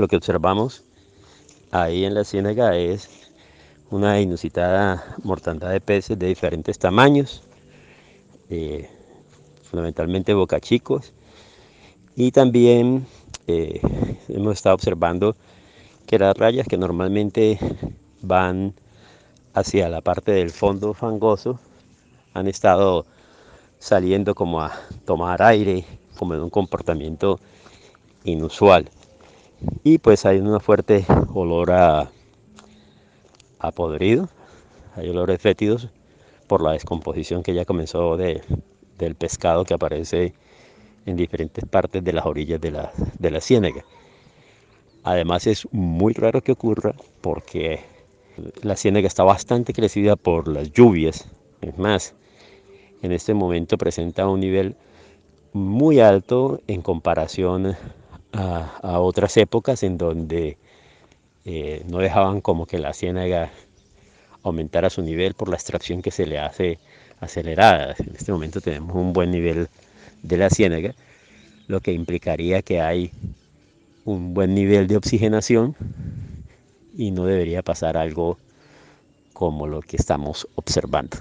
Lo que observamos ahí en la ciénaga es una inusitada mortandad de peces de diferentes tamaños, eh, fundamentalmente bocachicos, y también eh, hemos estado observando que las rayas que normalmente van hacia la parte del fondo fangoso han estado saliendo como a tomar aire, como en un comportamiento inusual y pues hay un fuerte olor a, a podrido, hay olores fétidos por la descomposición que ya comenzó de, del pescado que aparece en diferentes partes de las orillas de la, de la ciénaga. Además es muy raro que ocurra porque la ciénaga está bastante crecida por las lluvias. Es más, en este momento presenta un nivel muy alto en comparación a, otras épocas en donde eh, no dejaban como que la ciénaga aumentara su nivel por la extracción que se le hace acelerada. En este momento tenemos un buen nivel de la ciénaga, lo que implicaría que hay un buen nivel de oxigenación y no debería pasar algo como lo que estamos observando.